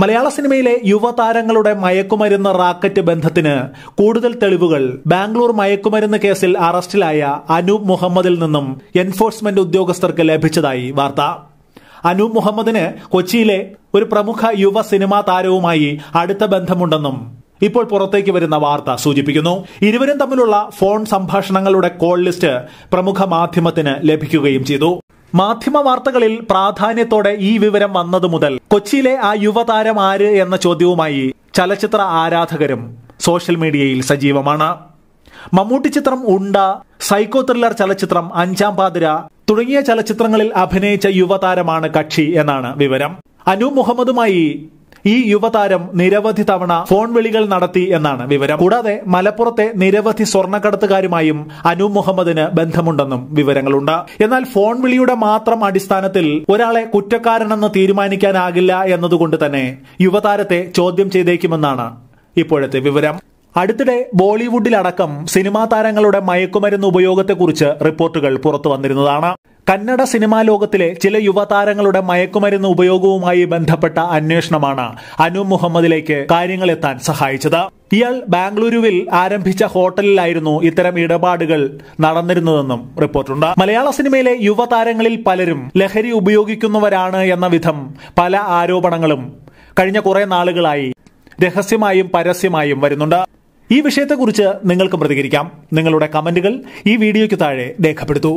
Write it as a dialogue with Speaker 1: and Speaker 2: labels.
Speaker 1: മലയാള സിനിമയിലെ യുവതാരങ്ങളുടെ മയക്കുമരുന്ന് റാക്കറ്റ് ബന്ധത്തിന് കൂടുതൽ തെളിവുകൾ ബാംഗ്ലൂർ മയക്കുമരുന്ന് കേസിൽ അറസ്റ്റിലായ അനൂപ് മുഹമ്മദിൽ നിന്നും എൻഫോഴ്സ്മെന്റ് ഉദ്യോഗസ്ഥർക്ക് ലഭിച്ചതായി വാർത്ത അനൂപ് മുഹമ്മദിന് കൊച്ചിയിലെ ഒരു പ്രമുഖ യുവ സിനിമാ താരവുമായി അടുത്ത ബന്ധമുണ്ടെന്നും ഇപ്പോൾ പുറത്തേക്ക് വരുന്ന വാർത്ത സൂചിപ്പിക്കുന്നു ഇരുവരും തമ്മിലുള്ള ഫോൺ സംഭാഷണങ്ങളുടെ കോൾ ലിസ്റ്റ് പ്രമുഖ മാധ്യമത്തിന് ലഭിക്കുകയും ചെയ്തു മാധ്യമ വാർത്തകളിൽ പ്രാധാന്യത്തോടെ ഈ വിവരം വന്നതു മുതൽ കൊച്ചിയിലെ ആ യുവതാരം ആര് എന്ന ചോദ്യവുമായി ചലച്ചിത്ര ആരാധകരും സോഷ്യൽ മീഡിയയിൽ സജീവമാണ് മമ്മൂട്ടി ചിത്രം ഉണ്ട സൈക്കോ ത്രില്ലർ ചലച്ചിത്രം അഞ്ചാം പാതിര തുടങ്ങിയ ചലച്ചിത്രങ്ങളിൽ അഭിനയിച്ച യുവതാരമാണ് കക്ഷി എന്നാണ് വിവരം അനു മുഹമ്മദുമായി ഈ യുവതാരം നിരവധി തവണ ഫോൺ വിളികൾ നടത്തി എന്നാണ് വിവരം കൂടാതെ മലപ്പുറത്തെ നിരവധി സ്വർണ്ണക്കടത്തുകാരുമായും അനു മുഹമ്മദിന് ബന്ധമുണ്ടെന്നും വിവരങ്ങളുണ്ട് എന്നാൽ ഫോൺ വിളിയുടെ മാത്രം അടിസ്ഥാനത്തിൽ ഒരാളെ കുറ്റക്കാരനെന്ന് തീരുമാനിക്കാനാകില്ല എന്നതുകൊണ്ട് തന്നെ യുവതാരത്തെ ചോദ്യം ചെയ്തേക്കുമെന്നാണ് ഇപ്പോഴത്തെ വിവരം അടുത്തിടെ ബോളിവുഡിലടക്കം സിനിമാ താരങ്ങളുടെ മയക്കുമരുന്ന് ഉപയോഗത്തെക്കുറിച്ച് റിപ്പോർട്ടുകൾ പുറത്തു വന്നിരുന്നതാണ് കന്നഡ സിനിമാ ലോകത്തിലെ ചില യുവതാരങ്ങളുടെ മയക്കുമരുന്ന് ഉപയോഗവുമായി ബന്ധപ്പെട്ട അന്വേഷണമാണ് അനു മുഹമ്മദിലേക്ക് കാര്യങ്ങൾ എത്താൻ സഹായിച്ചത് ഇയാൾ ബാംഗ്ലൂരുവിൽ ആരംഭിച്ച ഹോട്ടലിലായിരുന്നു ഇത്തരം ഇടപാടുകൾ നടന്നിരുന്നതെന്നും റിപ്പോർട്ടുണ്ട് മലയാള സിനിമയിലെ യുവതാരങ്ങളിൽ പലരും ലഹരി ഉപയോഗിക്കുന്നവരാണ് എന്ന വിധം പല ആരോപണങ്ങളും കഴിഞ്ഞ കുറെ നാളുകളായി രഹസ്യമായും പരസ്യമായും വരുന്നുണ്ട് ഈ വിഷയത്തെക്കുറിച്ച് നിങ്ങൾക്ക് പ്രതികരിക്കാം നിങ്ങളുടെ കമന്റുകൾ ഈ വീഡിയോയ്ക്ക് താഴെ രേഖപ്പെടുത്തൂ